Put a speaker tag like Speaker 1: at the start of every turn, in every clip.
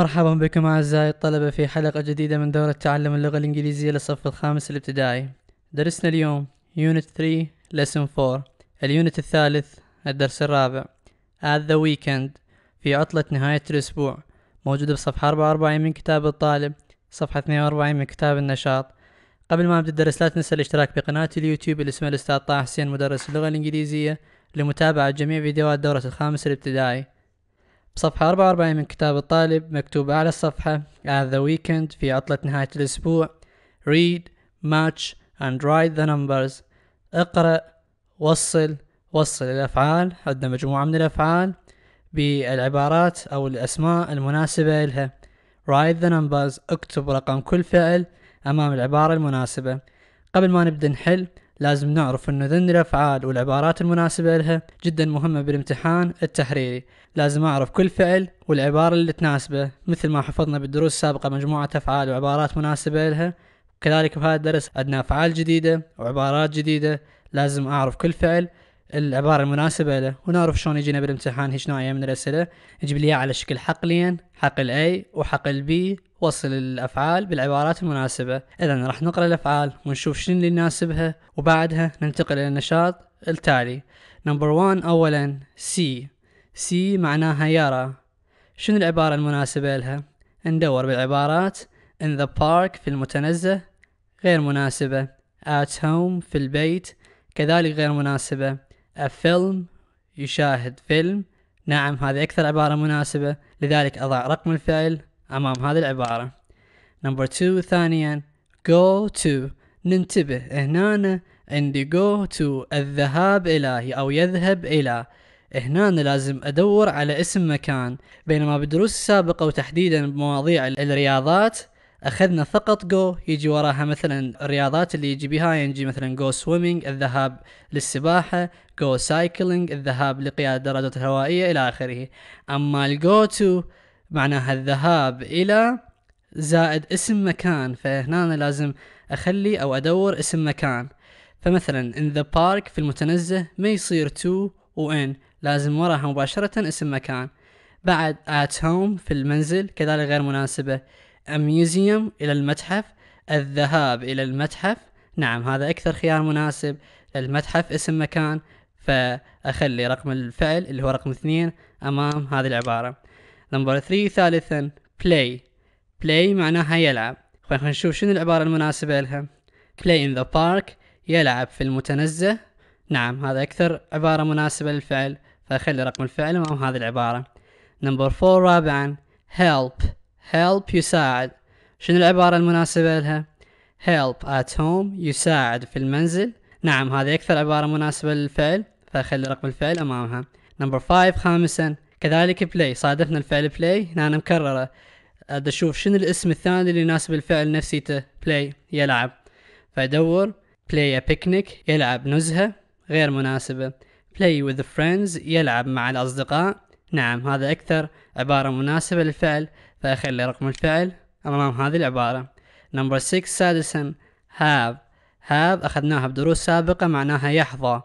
Speaker 1: مرحبا بكم أعزائي الطلبة في حلقة جديدة من دورة تعلم اللغة الإنجليزية للصف الخامس الابتدائي درسنا اليوم Unit 3 Lesson 4 اليونت الثالث الدرس الرابع At the Weekend في عطلة نهاية الأسبوع موجودة بصفحة 44 من كتاب الطالب صفحة 42 من كتاب النشاط قبل ما نبدأ الدرس لا تنسى الاشتراك بقناة اليوتيوب اللي اسمها الأستاذ طه حسين مدرس اللغة الإنجليزية لمتابعة جميع فيديوهات دورة الخامس الابتدائي صفحة 44 من كتاب الطالب مكتوبة على الصفحة at the weekend في عطلة نهاية الأسبوع read, match and write the numbers اقرأ وصل وصل الأفعال عندنا مجموعة من الأفعال بالعبارات أو الأسماء المناسبة لها write the numbers اكتب رقم كل فعل أمام العبارة المناسبة قبل ما نبدأ نحل لازم نعرف أنه ذن الأفعال والعبارات المناسبة لها جدا مهمة بالامتحان التحريري لازم أعرف كل فعل والعبارة اللي تناسبه مثل ما حفظنا بالدروس السابقة مجموعة أفعال وعبارات مناسبة لها كذلك في هذا الدرس عندنا أفعال جديدة وعبارات جديدة لازم أعرف كل فعل العبارة المناسبة له ونعرف شلون يجينا بالامتحان هيش نوعية من الأسئلة يجيب لي على شكل حقلين حقل A وحقل B وصل الأفعال بالعبارات المناسبة إذا راح نقرأ الأفعال ونشوف شنو اللي يناسبها وبعدها ننتقل إلى النشاط التالي نمبر 1 أولا سي سي معناها يرى شنو العبارة المناسبة لها ندور بالعبارات in the park في المتنزه غير مناسبة at home في البيت كذلك غير مناسبة a film يشاهد فيلم نعم هذه أكثر عبارة مناسبة لذلك أضع رقم الفعل أمام هذه العبارة نمبر 2 ثانيا go to ننتبه هنا عندي go to الذهاب إلى أو يذهب إلى هنا لازم أدور على اسم مكان بينما بالدروس السابقة وتحديدا بمواضيع الرياضات أخذنا فقط جو يجي وراها مثلا الرياضات اللي يجي بها ينجي مثلا جو سويمينج الذهاب للسباحة جو سايكلينج الذهاب لقيادة الدراجات الهوائية إلى آخره أما الجو تو معناها الذهاب إلى زائد اسم مكان فهنا أنا لازم أخلي أو أدور اسم مكان فمثلا in the park في المتنزه ما يصير to و in لازم وراها مباشرة اسم مكان بعد at home في المنزل كذلك غير مناسبة a museum إلى المتحف الذهاب إلى المتحف نعم هذا أكثر خيار مناسب المتحف اسم مكان فأخلي رقم الفعل اللي هو رقم اثنين أمام هذه العبارة نمبر 3 ثالثا play play معناها يلعب خلينا نشوف شنو العبارة المناسبة لها play in the park يلعب في المتنزه نعم هذا أكثر عبارة مناسبة للفعل فخلي رقم الفعل أمام هذه العبارة نمبر 4 رابعا help help يساعد شنو العبارة المناسبة لها help at home يساعد في المنزل نعم هذه أكثر عبارة مناسبة للفعل فخلي رقم الفعل أمامها نمبر 5 خامسا كذلك بلاي صادفنا الفعل بلاي هنا مكررة أد أشوف شنو الاسم الثاني اللي يناسب الفعل نفسيته بلاي يلعب فأدور بلاي بيكنيك يلعب نزهة غير مناسبة play with friends يلعب مع الأصدقاء نعم هذا أكثر عبارة مناسبة للفعل فأخلي رقم الفعل أمام هذه العبارة نمبر 6 سادسا have have أخذناها بدروس سابقة معناها يحظى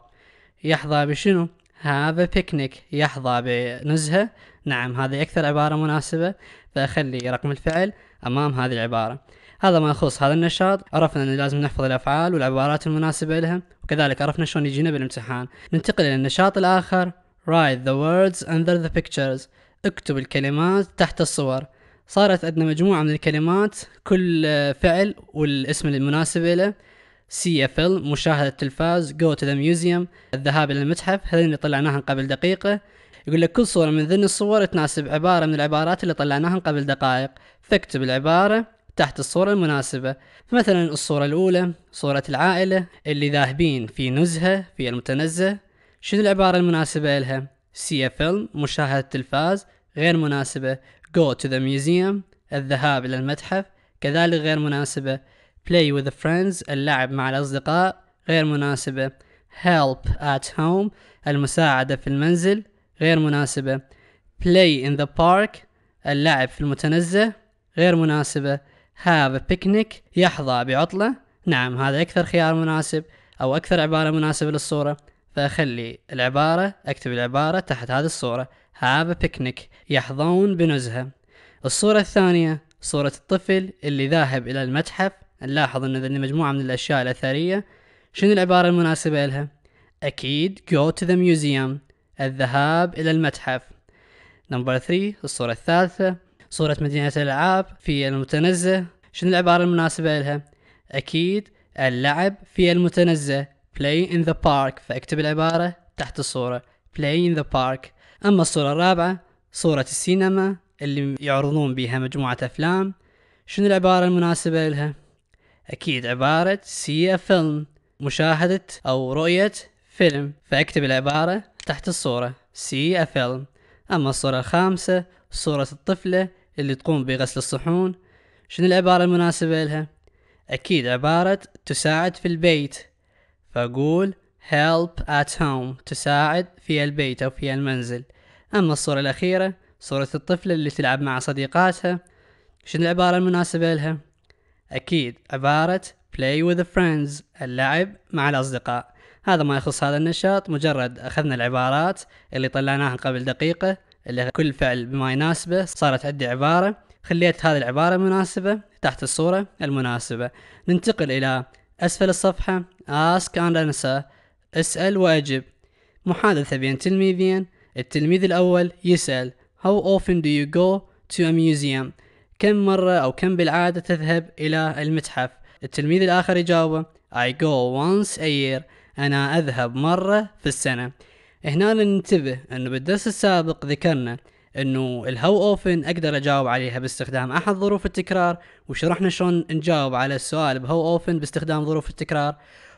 Speaker 1: يحظى بشنو هذا بيكنيك يحظى بنزهة نعم هذه أكثر عبارة مناسبة فأخلي رقم الفعل أمام هذه العبارة هذا ما يخص هذا النشاط عرفنا أنه لازم نحفظ الأفعال والعبارات المناسبة لها وكذلك عرفنا شلون يجينا بالامتحان ننتقل إلى النشاط الآخر Write the words under the pictures اكتب الكلمات تحت الصور صارت عندنا مجموعة من الكلمات كل فعل والاسم المناسب له سي اف ال مشاهدة التلفاز جو تو ذا ميوزيوم الذهاب الى المتحف هذين اللي طلعناهم قبل دقيقة يقول لك كل صورة من ضمن الصور تناسب عبارة من العبارات اللي طلعناهم قبل دقائق فاكتب العبارة تحت الصورة المناسبة فمثلا الصورة الأولى صورة العائلة اللي ذاهبين في نزهة في المتنزه شنو العبارة المناسبة لها سي اف ال مشاهدة التلفاز غير مناسبة جو تو ذا ميوزيوم الذهاب إلى المتحف كذلك غير مناسبة play with friends اللعب مع الأصدقاء غير مناسبة help at home المساعدة في المنزل غير مناسبة play in the park اللعب في المتنزه غير مناسبة have a picnic يحظى بعطلة نعم هذا أكثر خيار مناسب أو أكثر عبارة مناسبة للصورة فأخلي العبارة أكتب العبارة تحت هذه الصورة have a picnic يحظون بنزهة الصورة الثانية صورة الطفل اللي ذاهب إلى المتحف نلاحظ أن ذني مجموعة من الأشياء الأثرية شنو العبارة المناسبة لها؟ أكيد go to the museum الذهاب إلى المتحف نمبر 3 الصورة الثالثة صورة مدينة الألعاب في المتنزه شنو العبارة المناسبة لها؟ أكيد اللعب في المتنزه play in the park فاكتب العبارة تحت الصورة play in the park أما الصورة الرابعة صورة السينما اللي يعرضون بها مجموعة أفلام شنو العبارة المناسبة لها؟ أكيد عبارة سي فيلم مشاهدة أو رؤية فيلم فأكتب العبارة تحت الصورة سي فيلم أما الصورة الخامسة صورة الطفلة اللي تقوم بغسل الصحون شنو العبارة المناسبة لها؟ أكيد عبارة تساعد في البيت فأقول help at home تساعد في البيت أو في المنزل أما الصورة الأخيرة صورة الطفلة اللي تلعب مع صديقاتها شنو العبارة المناسبة لها؟ أكيد عبارة play with friends اللعب مع الأصدقاء هذا ما يخص هذا النشاط مجرد أخذنا العبارات اللي طلعناها قبل دقيقة اللي كل فعل بما يناسبه صارت عندي عبارة خليت هذه العبارة مناسبة تحت الصورة المناسبة ننتقل إلى أسفل الصفحة ask and answer اسأل وأجب محادثة بين تلميذين التلميذ الأول يسأل How often do you go to a museum؟ كم مرة أو كم بالعادة تذهب إلى المتحف التلميذ الآخر يجاوبه I go once a year أنا أذهب مرة في السنة هنا ننتبه أنه بالدرس السابق ذكرنا أنه how أوفن أقدر أجاوب عليها باستخدام أحد ظروف التكرار وشرحنا شلون نجاوب على السؤال how أوفن باستخدام ظروف التكرار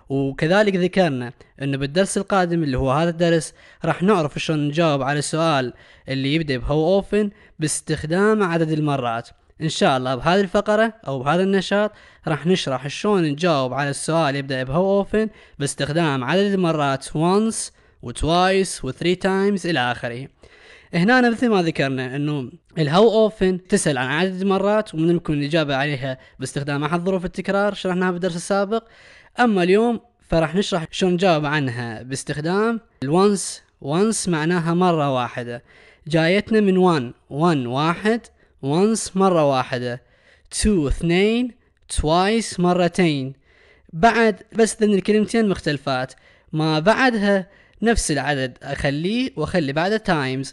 Speaker 1: وكذلك ذكرنا انه بالدرس القادم اللي هو هذا الدرس راح نعرف شلون نجاوب على السؤال اللي يبدا بهو اوفن باستخدام عدد المرات ان شاء الله بهذه الفقرة او بهذا النشاط راح نشرح شلون نجاوب على السؤال يبدأ بهو اوفن باستخدام عدد المرات once و twice و three times الى اخره هنا مثل ما ذكرنا انه الهو اوفن تسال عن عدد المرات ومن الممكن الاجابه عليها باستخدام احد ظروف التكرار شرحناها بالدرس السابق اما اليوم فراح نشرح شلون نجاوب عنها باستخدام الونس once معناها مره واحده جايتنا من وان وان واحد once مرة واحدة تو اثنين twice مرتين بعد بس لأن الكلمتين مختلفات ما بعدها نفس العدد أخليه وأخلي بعده times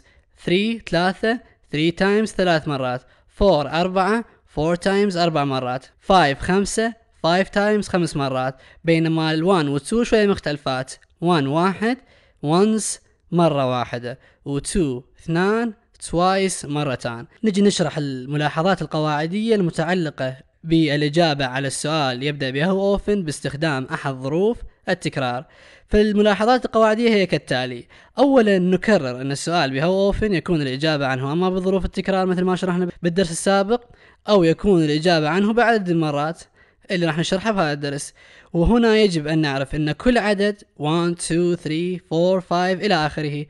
Speaker 1: 3 ثلاثة 3 تايمز ثلاث مرات 4 أربعة 4 تايمز أربع مرات 5 خمسة 5 تايمز خمس مرات بينما ال 1 و 2 شوية مختلفات 1 واحد once مرة واحدة و 2 اثنان سوايس مرتان نجي نشرح الملاحظات القواعدية المتعلقة بالإجابة على السؤال يبدأ بها هو أوفن باستخدام أحد ظروف التكرار فالملاحظات القواعدية هي كالتالي أولا نكرر أن السؤال بهو أوفن يكون الإجابة عنه أما بظروف التكرار مثل ما شرحنا بالدرس السابق أو يكون الإجابة عنه بعدد المرات اللي راح نشرحها في هذا الدرس وهنا يجب أن نعرف أن كل عدد 1 2 3 4 5 إلى آخره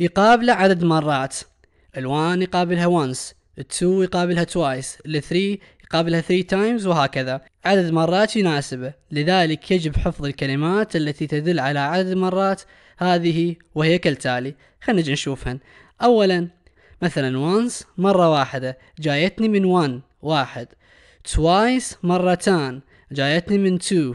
Speaker 1: يقابله عدد مرات ال1 يقابلها وانس ال2 يقابلها توايس ال3 يقابلها 3 تايمز وهكذا عدد مرات يناسبه لذلك يجب حفظ الكلمات التي تدل على عدد مرات هذه وهي كالتالي خلينا نشوفهن اولا مثلا وانس مرة واحدة جايتني من وان واحد توايس مرتان جايتني من تو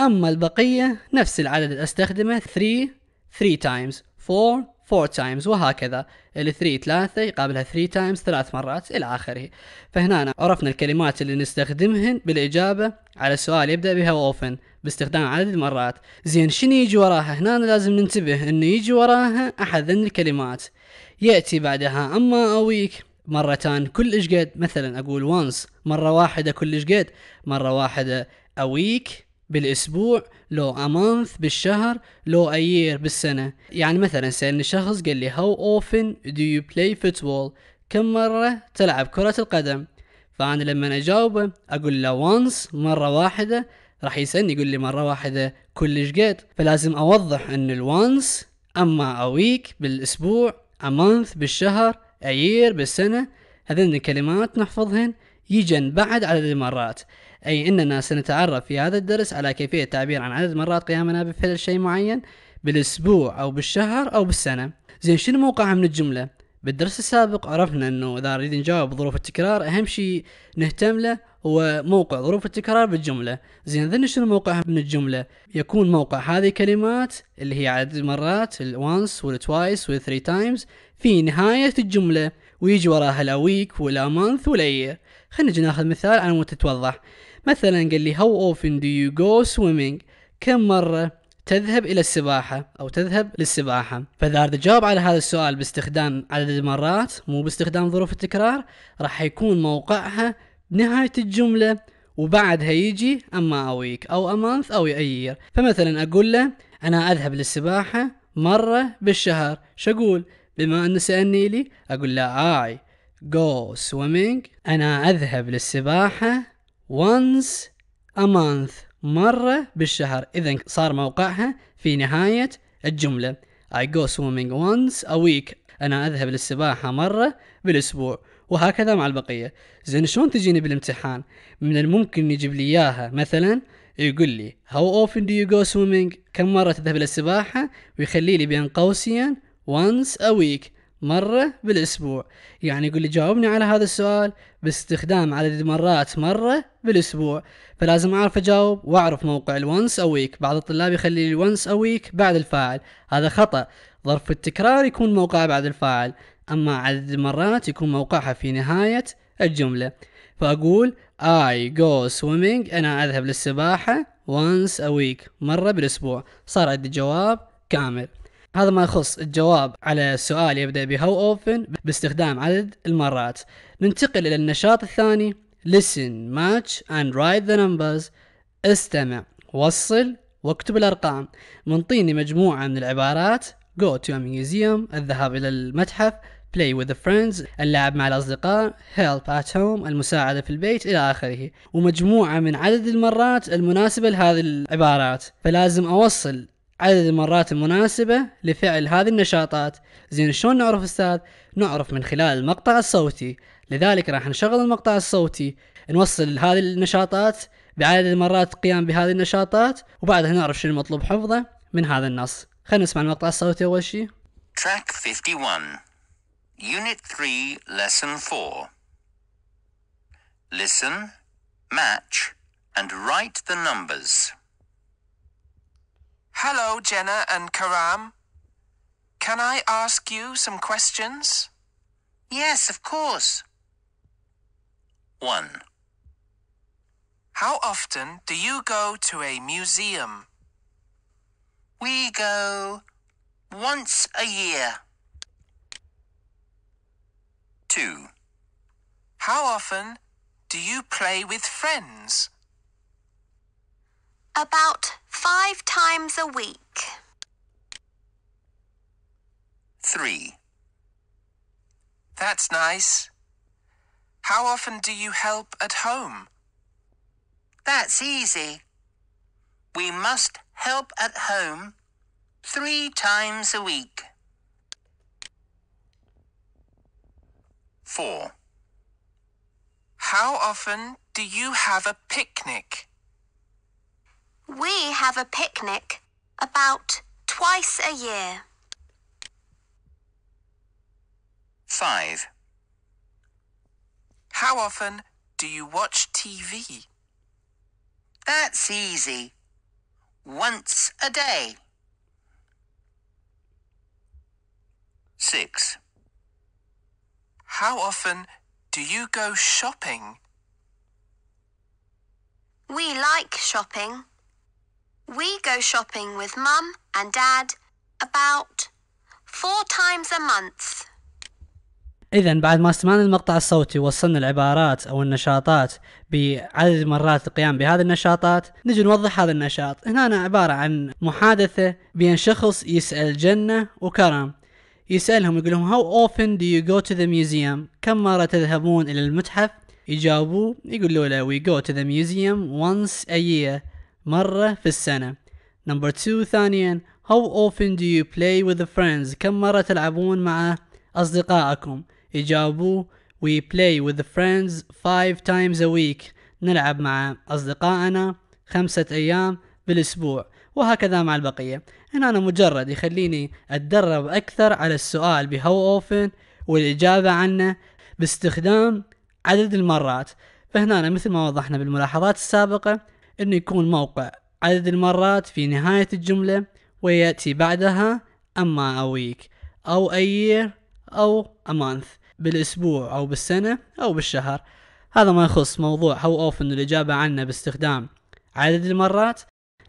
Speaker 1: أما البقية نفس العدد أستخدمه ثري ثري تايمز فور 4 تايمز وهكذا ال 3 3 يقابلها 3 تايمز ثلاث مرات الى اخره فهنا عرفنا الكلمات اللي نستخدمهن بالاجابه على سؤال يبدا بها اوفن باستخدام عدد المرات زين شنو يجي وراها هنا لازم ننتبه انه يجي وراها احد ذن الكلمات ياتي بعدها اما اويك مرتان كل ايش قد مثلا اقول وانس مره واحده كل ايش قد مره واحده اويك بالاسبوع لو امانث بالشهر لو اير بالسنه يعني مثلا سالني شخص قال لي هاو اوفن دو يو بلاي فوتبول كم مره تلعب كره القدم فانا لما اجاوبه اقول له وانس مره واحده راح يسالني يقول لي مره واحده كلش قد فلازم اوضح ان الوانس اما اويك بالاسبوع امانث بالشهر اير بالسنه هذين الكلمات نحفظهن يجن بعد عدد المرات أي أننا سنتعرف في هذا الدرس على كيفية التعبير عن عدد مرات قيامنا بفعل شيء معين بالأسبوع أو بالشهر أو بالسنة زين شنو موقعها من الجملة؟ بالدرس السابق عرفنا أنه إذا نريد نجاوب ظروف التكرار أهم شيء نهتم له هو موقع ظروف التكرار بالجملة زين ذن شنو موقعها من الجملة يكون موقع هذه الكلمات اللي هي عدد المرات الوانس والتوايس والثري تايمز في نهاية الجملة ويجي وراها لا ويك ولا مانث ولا يير خلينا نجي ناخذ مثال على مود تتوضح مثلا قال لي how often do you go swimming كم مرة تذهب إلى السباحة أو تذهب للسباحة فإذا أردت أجاوب على هذا السؤال باستخدام عدد المرات مو باستخدام ظروف التكرار راح يكون موقعها بنهاية الجملة وبعدها يجي أما أويك أو أمانث أو يأير فمثلا أقول له أنا أذهب للسباحة مرة بالشهر شو أقول بما أنه سألني لي أقول له I go swimming أنا أذهب للسباحة once a month مرة بالشهر إذا صار موقعها في نهاية الجملة I go swimming once a week أنا أذهب للسباحة مرة بالأسبوع وهكذا مع البقية زين شلون تجيني بالامتحان من الممكن يجيب لي إياها مثلا يقول لي how often do you go swimming كم مرة تذهب للسباحة ويخلي لي بين قوسين once a week مرة بالأسبوع يعني يقول لي جاوبني على هذا السؤال باستخدام عدد مرات مرة بالأسبوع فلازم أعرف أجاوب وأعرف موقع الونس أويك بعض الطلاب يخلي الونس أويك بعد الفاعل هذا خطأ ظرف التكرار يكون موقعه بعد الفاعل أما عدد المرات يكون موقعها في نهاية الجملة فأقول I go swimming أنا أذهب للسباحة once a week مرة بالأسبوع صار عندي جواب كامل هذا ما يخص الجواب على السؤال يبدأ ب how often باستخدام عدد المرات ننتقل إلى النشاط الثاني listen, match and write the numbers استمع وصل واكتب الأرقام منطيني مجموعة من العبارات go to a museum الذهاب إلى المتحف play with the friends اللعب مع الأصدقاء help at home المساعدة في البيت إلى آخره ومجموعة من عدد المرات المناسبة لهذه العبارات فلازم أوصل عدد المرات المناسبة لفعل هذه النشاطات زين شلون نعرف أستاذ؟ نعرف من خلال المقطع الصوتي لذلك راح نشغل المقطع الصوتي نوصل هذه النشاطات بعدد المرات القيام بهذه النشاطات وبعدها نعرف شنو المطلوب حفظه من هذا النص خلينا نسمع المقطع الصوتي أول شيء
Speaker 2: Track 51 Unit 3 Lesson 4 Listen, match and write the numbers Hello, Jenna and Karam. Can I ask you some questions? Yes, of course. 1. How often do you go to a museum? We go once a year. 2. How often do you play with friends? About five times a week. 3. That's nice. How often do you help at home? That's easy. We must help at home three times a week. 4. How often do you have a picnic? We have a picnic about twice a year. 5. How often do you watch TV? That's easy. Once a day. 6. How often do you go shopping? We like shopping. We go shopping with mum and dad about four times a month.
Speaker 1: إذا بعد ما استمعنا المقطع الصوتي ووصلنا العبارات أو النشاطات بعدد مرات القيام بهذه النشاطات نجي نوضح هذا النشاط هنا أنا عبارة عن محادثة بين شخص يسأل جنة وكرم يسألهم يقول لهم how often do you go to the museum كم مرة تذهبون إلى المتحف يجاوبوا يقولوا له we go to the museum once a year مرة في السنة نمبر two ثانيا How often do you play with friends كم مرة تلعبون مع أصدقائكم إجابوا We play with friends five times a week نلعب مع أصدقائنا خمسة أيام بالأسبوع وهكذا مع البقية هنا أنا مجرد يخليني أتدرب أكثر على السؤال بهو أوفن والإجابة عنه باستخدام عدد المرات فهنا مثل ما وضحنا بالملاحظات السابقة انه يكون موقع عدد المرات في نهاية الجملة ويأتي بعدها أما أويك أو أيير أو أمانث بالأسبوع أو بالسنة أو بالشهر هذا ما يخص موضوع اوف انه الإجابة عنه باستخدام عدد المرات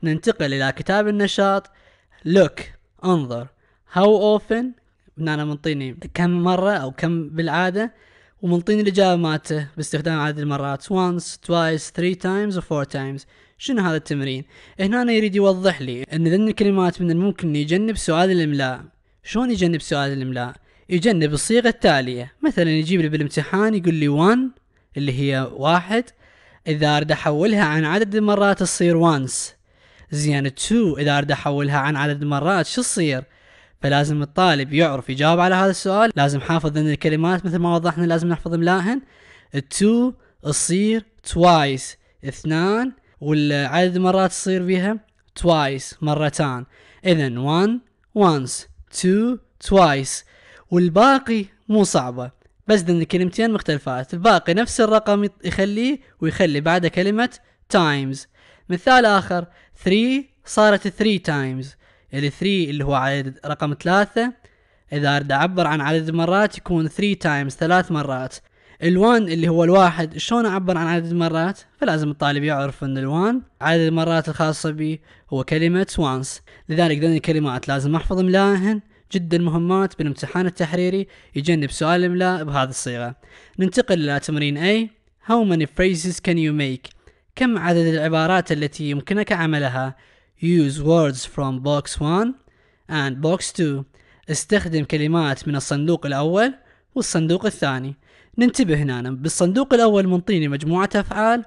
Speaker 1: ننتقل إلى كتاب النشاط look انظر هاو أوفن هنا أنا منطيني كم مرة أو كم بالعادة ومنطيني الإجابة مالته باستخدام عدد المرات once, twice, three times or four times شنو هذا التمرين؟ هنا أنا يريد يوضح لي أن ذن الكلمات من الممكن يجنب سؤال الإملاء شلون يجنب سؤال الإملاء؟ يجنب الصيغة التالية مثلا يجيب لي بالامتحان يقول لي one اللي هي واحد إذا أريد أحولها عن عدد المرات تصير once زين 2 إذا أريد أحولها عن عدد المرات شو تصير؟ فلازم الطالب يعرف يجاوب على هذا السؤال لازم حافظ ان الكلمات مثل ما وضحنا لازم نحفظ املاهن التو تصير توايس اثنان والعدد مرات تصير فيها توايس مرتان اذا وان وانس تو توايس والباقي مو صعبه بس ان الكلمتين مختلفات الباقي نفس الرقم يخليه ويخلي بعده كلمه تايمز مثال اخر 3 صارت 3 تايمز ال3 اللي هو عدد رقم ثلاثة إذا أريد أعبر عن عدد المرات يكون 3 تايمز ثلاث مرات ال1 اللي هو الواحد شلون أعبر عن عدد المرات فلازم الطالب يعرف أن ال1 عدد المرات الخاصة بي هو كلمة وانس لذلك ذني الكلمات لازم أحفظ ملاهن جدا مهمات بالامتحان التحريري يجنب سؤال الإملاء بهذه الصيغة ننتقل إلى تمرين أي How many phrases can you make؟ كم عدد العبارات التي يمكنك عملها؟ Use words from box 1 and box 2 استخدم كلمات من الصندوق الأول والصندوق الثاني ننتبه هنا بالصندوق الأول منطيني مجموعة أفعال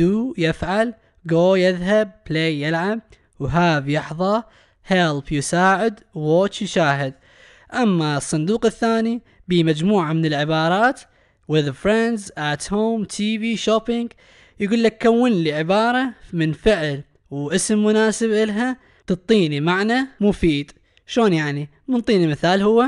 Speaker 1: do يفعل go يذهب play يلعب have يحظى help يساعد watch يشاهد أما الصندوق الثاني بمجموعة من العبارات with friends at home TV shopping يقول لك كون لي عبارة من فعل واسم مناسب إلها تعطيني معنى مفيد شلون يعني منطيني مثال هو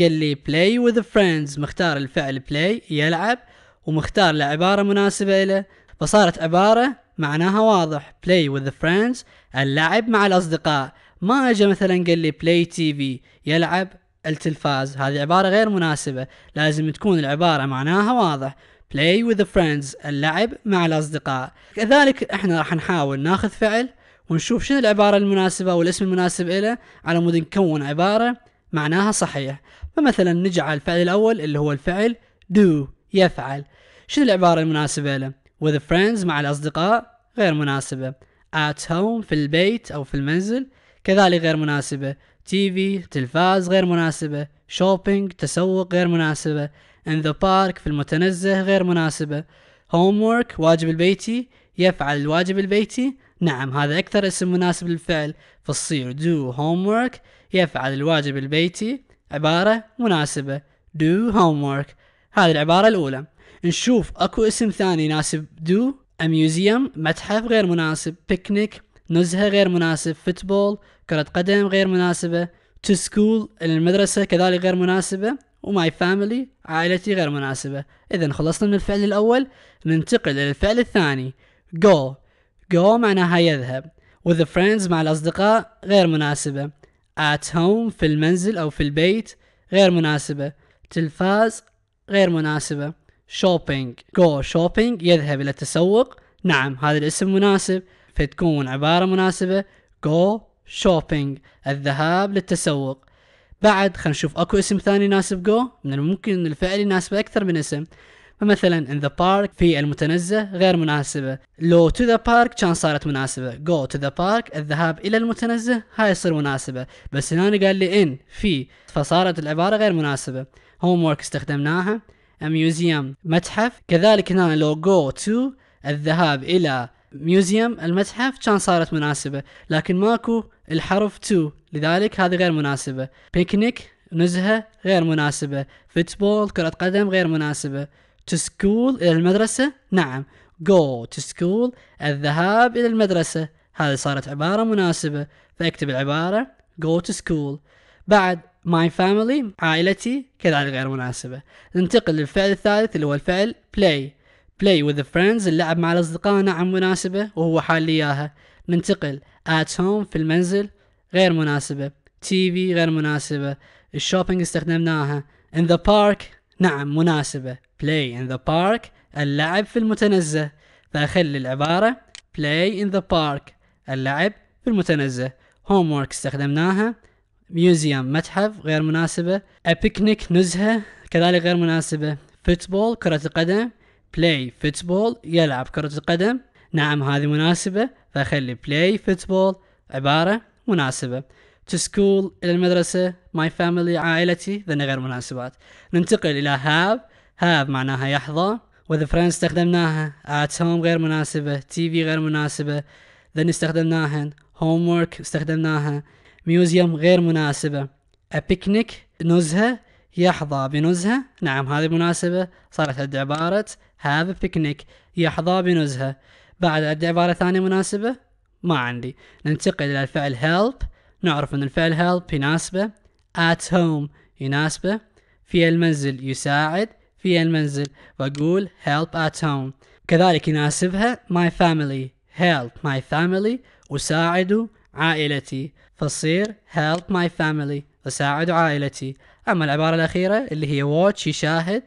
Speaker 1: قال لي play with friends مختار الفعل play يلعب ومختار له عبارة مناسبة له فصارت عبارة معناها واضح play with friends اللعب مع الأصدقاء ما أجا مثلا قال لي play TV يلعب التلفاز هذه عبارة غير مناسبة لازم تكون العبارة معناها واضح play with the friends اللعب مع الأصدقاء كذلك احنا راح نحاول ناخذ فعل ونشوف شنو العبارة المناسبة والاسم المناسب إله على مود نكون عبارة معناها صحيح فمثلا نجعل الفعل الأول اللي هو الفعل do يفعل شنو العبارة المناسبة له with friends مع الأصدقاء غير مناسبة at home في البيت أو في المنزل كذلك غير مناسبة تي في تلفاز غير مناسبة شوبينج تسوق غير مناسبة in the park في المتنزه غير مناسبة homework واجب البيتي يفعل الواجب البيتي نعم هذا أكثر اسم مناسب للفعل فصير do homework يفعل الواجب البيتي عبارة مناسبة do homework هذه العبارة الأولى نشوف أكو اسم ثاني يناسب do a museum متحف غير مناسب picnic نزهة غير مناسب football كرة قدم غير مناسبة to school المدرسة كذلك غير مناسبة وماي فاميلي عائلتي غير مناسبة إذا خلصنا من الفعل الأول ننتقل إلى الفعل الثاني go go معناها يذهب with the friends مع الأصدقاء غير مناسبة at home في المنزل أو في البيت غير مناسبة تلفاز غير مناسبة shopping go shopping يذهب إلى التسوق نعم هذا الاسم مناسب فتكون عبارة مناسبة go shopping الذهاب للتسوق بعد خلينا نشوف اكو اسم ثاني يناسب جو من الممكن الفعل يناسب اكثر من اسم فمثلا in the park في المتنزه غير مناسبة لو to the park كان صارت مناسبة go to the park الذهاب إلى المتنزه هاي تصير مناسبة بس هنا قال لي in في فصارت العبارة غير مناسبة homework استخدمناها a museum متحف كذلك هنا لو go to الذهاب إلى ميوزيوم المتحف كان صارت مناسبة لكن ماكو الحرف to لذلك هذه غير مناسبة بيكنيك نزهة غير مناسبة فوتبول كرة قدم غير مناسبة to school إلى المدرسة نعم go to school الذهاب إلى المدرسة هذه صارت عبارة مناسبة فاكتب العبارة go to school بعد my family عائلتي كذلك غير مناسبة ننتقل للفعل الثالث اللي هو الفعل play play with the friends اللعب مع الأصدقاء نعم مناسبة وهو حال إياها ننتقل at home في المنزل غير مناسبة تي في غير مناسبة الشوبينج استخدمناها in the park نعم مناسبة play in the park اللعب في المتنزه فأخلي العبارة play in the park اللعب في المتنزه homework استخدمناها museum متحف غير مناسبة a picnic نزهة كذلك غير مناسبة football كرة القدم play football يلعب كرة القدم نعم هذه مناسبة فأخلي play football عبارة مناسبة to school إلى المدرسة my family عائلتي ذن غير مناسبات ننتقل إلى have have معناها يحظى وذ friends استخدمناها at home غير مناسبة TV غير مناسبة ذن استخدمناها homework استخدمناها museum غير مناسبة a picnic نزهة يحظى بنزهة نعم هذه مناسبة صارت عند عبارة have a picnic يحظى بنزهة بعد عند عبارة ثانية مناسبة ما عندي ننتقل إلى الفعل help نعرف أن الفعل help يناسبه at home يناسبه في المنزل يساعد في المنزل وأقول help at home كذلك يناسبها my family help my family أساعد عائلتي فصير help my family أساعد عائلتي أما العبارة الأخيرة اللي هي watch يشاهد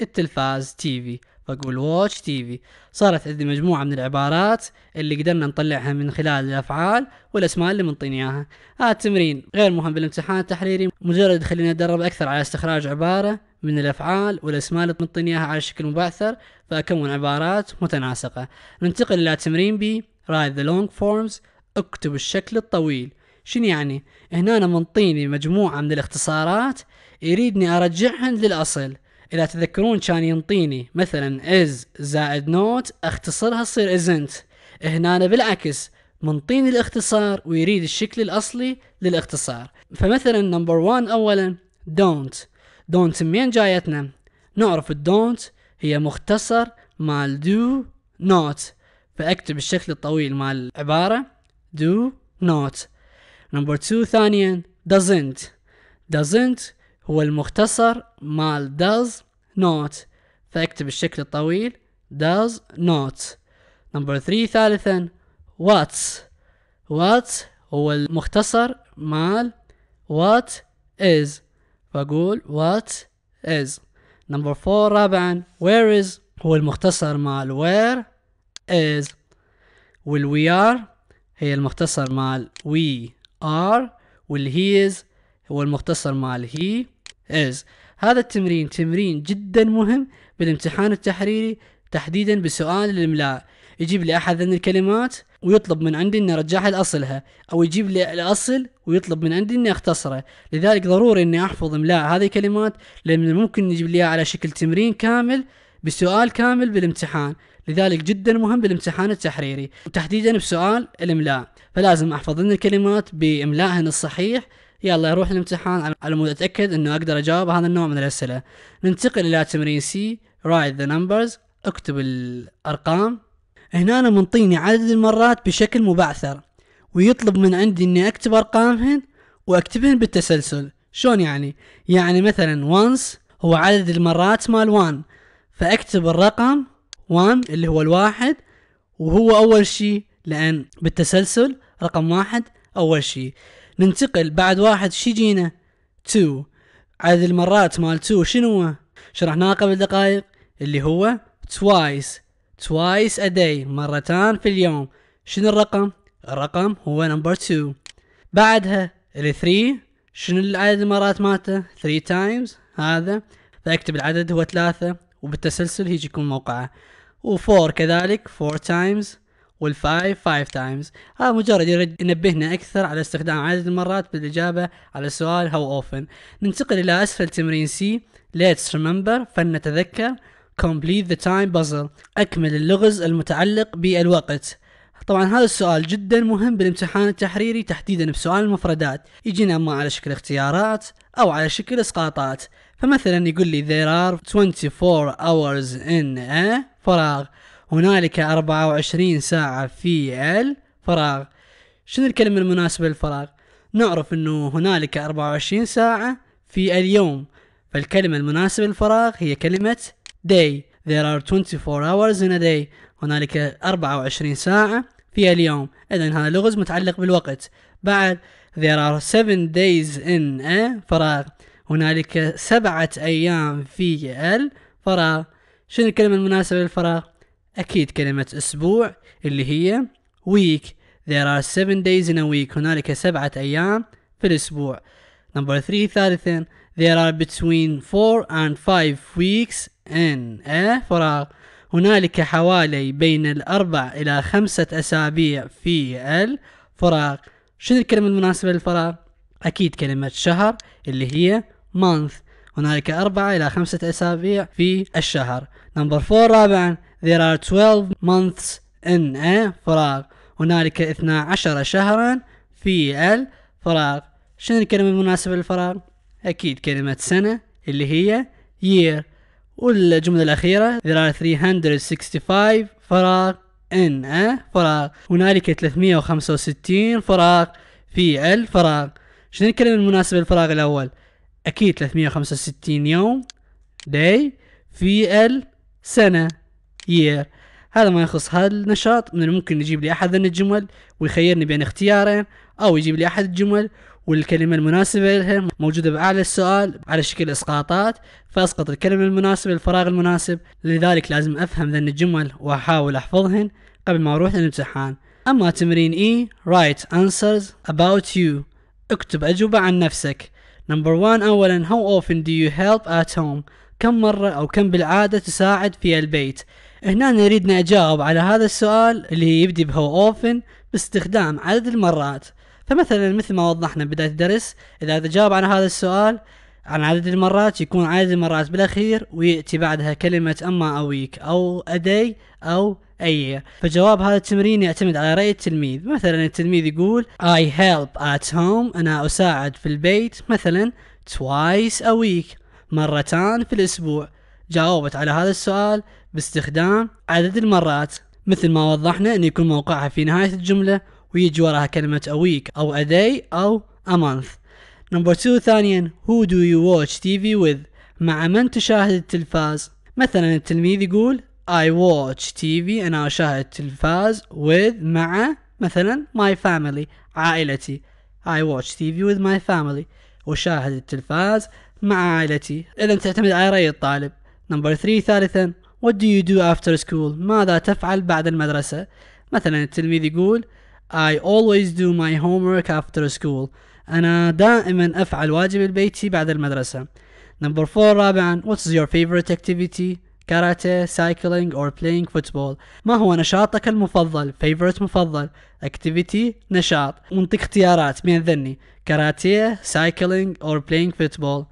Speaker 1: التلفاز تي في فاقول واتش تي في صارت عندي مجموعه من العبارات اللي قدرنا نطلعها من خلال الافعال والاسماء اللي منطيني اياها هذا التمرين غير مهم بالامتحان التحريري مجرد خلينا ندرب اكثر على استخراج عباره من الافعال والاسماء اللي منطيني اياها على شكل مبعثر فاكون عبارات متناسقه ننتقل الى تمرين بي رايت ذا لونج فورمز اكتب الشكل الطويل شنو يعني هنا أنا منطيني مجموعه من الاختصارات يريدني ارجعهن للاصل اذا تذكرون كان ينطيني مثلا از زائد نوت اختصرها تصير ازنت هنا أنا بالعكس منطيني الاختصار ويريد الشكل الاصلي للاختصار فمثلا نمبر 1 اولا دونت دونت من جايتنا نعرف الدونت هي مختصر مال do not فاكتب الشكل الطويل مال العبارة do not نمبر 2 ثانيا doesn't doesn't هو المختصر مال does not فاكتب الشكل الطويل does not نمبر 3 ثالثا what what هو المختصر مال what is فأقول what is نمبر 4 رابعا where is هو المختصر مال where is وال we are هي المختصر مال we are وال he is هو المختصر مال he is هذا التمرين تمرين جدا مهم بالامتحان التحريري تحديدا بسؤال الاملاء يجيب لي احد الكلمات ويطلب من عندي اني ارجعها لاصلها او يجيب لي الاصل ويطلب من عندي اني اختصره لذلك ضروري اني احفظ املاء هذه الكلمات لان ممكن يجيب لي على شكل تمرين كامل بسؤال كامل بالامتحان لذلك جدا مهم بالامتحان التحريري وتحديدا بسؤال الاملاء فلازم احفظ الكلمات باملائهن الصحيح يلا اروح الامتحان على مود اتاكد انه اقدر اجاوب هذا النوع من الاسئله ننتقل الى تمرين سي رايت ذا نمبرز اكتب الارقام هنا أنا منطيني عدد المرات بشكل مبعثر ويطلب من عندي اني اكتب ارقامهن واكتبهن بالتسلسل شلون يعني يعني مثلا once هو عدد المرات مال 1 فاكتب الرقم 1 اللي هو الواحد وهو اول شيء لان بالتسلسل رقم واحد اول شيء ننتقل بعد واحد شي جينا تو عدد المرات مال تو شنو شرحناه قبل دقائق اللي هو توايس توايس a day مرتان في اليوم شنو الرقم الرقم هو نمبر 2 بعدها ال 3 شنو العدد المرات مالته 3 تايمز هذا فاكتب العدد هو ثلاثة وبالتسلسل هيجيكم موقعه و4 كذلك 4 تايمز والفايف فايف تايمز هذا مجرد ينبهنا أكثر على استخدام عدد المرات بالإجابة على سؤال how often ننتقل إلى أسفل تمرين سي let's remember فلنتذكر complete the time puzzle أكمل اللغز المتعلق بالوقت طبعا هذا السؤال جدا مهم بالامتحان التحريري تحديدا بسؤال المفردات يجينا اما على شكل اختيارات او على شكل اسقاطات فمثلا يقول لي there are 24 hours in a فراغ هنالك 24 ساعة في الفراغ شنو الكلمة المناسبة للفراغ نعرف انه هنالك 24 ساعة في اليوم فالكلمة المناسبة للفراغ هي كلمة day there are 24 hours in a day هنالك 24 ساعة في اليوم اذا هذا لغز متعلق بالوقت بعد there are 7 days in a فراغ هنالك سبعة ايام في الفراغ شنو الكلمة المناسبة للفراغ أكيد كلمة أسبوع اللي هي week There are seven days in a week هنالك سبعة أيام في الأسبوع number three ثالثا There are between four and five weeks in a فراغ هنالك حوالي بين الأربع إلى خمسة أسابيع في الفراغ شنو الكلمة المناسبة للفراغ؟ أكيد كلمة شهر اللي هي month هنالك أربعة إلى خمسة أسابيع في الشهر نمبر فور رابعا There are 12 months in a eh? فراغ هنالك 12 شهرا في الفراغ شنو الكلمة المناسبة للفراغ؟ أكيد كلمة سنة اللي هي year والجملة الأخيرة there are 365 فراغ in a eh? فراغ هنالك 365 فراغ في الفراغ شنو الكلمة المناسبة للفراغ الأول؟ أكيد 365 يوم day في السنة year هذا ما يخص هذا النشاط من الممكن يجيب لي أحد الجمل ويخيرني بين اختيارين أو يجيب لي أحد الجمل والكلمة المناسبة لها موجودة بأعلى السؤال على شكل إسقاطات فأسقط الكلمة المناسبة الفراغ المناسب لذلك لازم أفهم ذن الجمل وأحاول أحفظهن قبل ما أروح للامتحان أما تمرين E write answers about you اكتب أجوبة عن نفسك نمبر 1 أولا how often do you help at home كم مرة أو كم بالعادة تساعد في البيت هنا نريد نجاوب على هذا السؤال اللي يبدي بهو اوفن باستخدام عدد المرات فمثلا مثل ما وضحنا بداية الدرس إذا تجاوب على هذا السؤال عن عدد المرات يكون عدد المرات بالأخير ويأتي بعدها كلمة أما أويك أو أدي أو أي فجواب هذا التمرين يعتمد على رأي التلميذ مثلا التلميذ يقول I help at home أنا أساعد في البيت مثلا twice a week مرتان في الأسبوع جاوبت على هذا السؤال باستخدام عدد المرات مثل ما وضحنا أن يكون موقعها في نهاية الجملة ويجي وراها كلمة a week أو a day أو a month نمبر 2 ثانيا who do you watch TV with مع من تشاهد التلفاز مثلا التلميذ يقول I watch TV أنا أشاهد التلفاز with مع مثلا my family عائلتي I watch TV with my family أشاهد التلفاز مع عائلتي إذا تعتمد على رأي الطالب نمبر 3 ثالثا What do you do after school ماذا تفعل بعد المدرسة مثلا التلميذ يقول I always do my homework after school أنا دائما أفعل واجب البيتي بعد المدرسة Number four رابعا What's your favorite activity Karate, cycling or playing football ما هو نشاطك المفضل favorite مفضل activity نشاط منطق اختيارات بين ذني Karate, cycling or playing football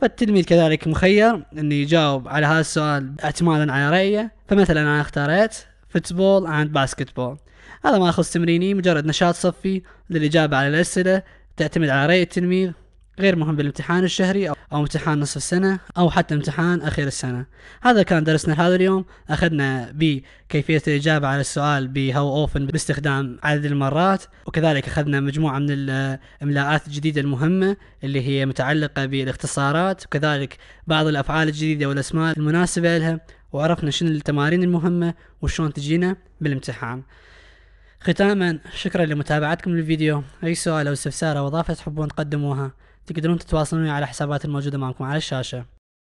Speaker 1: فالتلميذ كذلك مخير انه يجاوب على هذا السؤال اعتمادا على رايه فمثلا انا اختاريت فوتبول اند باسكتبول هذا ما ماخذ تمريني مجرد نشاط صفي للاجابه على الاسئله تعتمد على راي التلميذ غير مهم بالامتحان الشهري أو امتحان نصف السنة أو حتى امتحان أخير السنة هذا كان درسنا هذا اليوم أخذنا بكيفية الإجابة على السؤال هاو أوفن باستخدام عدد المرات وكذلك أخذنا مجموعة من الإملاءات الجديدة المهمة اللي هي متعلقة بالاختصارات وكذلك بعض الأفعال الجديدة والأسماء المناسبة لها وعرفنا شنو التمارين المهمة وشون تجينا بالامتحان ختاما شكرا لمتابعتكم للفيديو أي سؤال أو استفسار أو إضافة تحبون تقدموها تقدرون تتواصلون على حسابات الموجودة معكم على الشاشة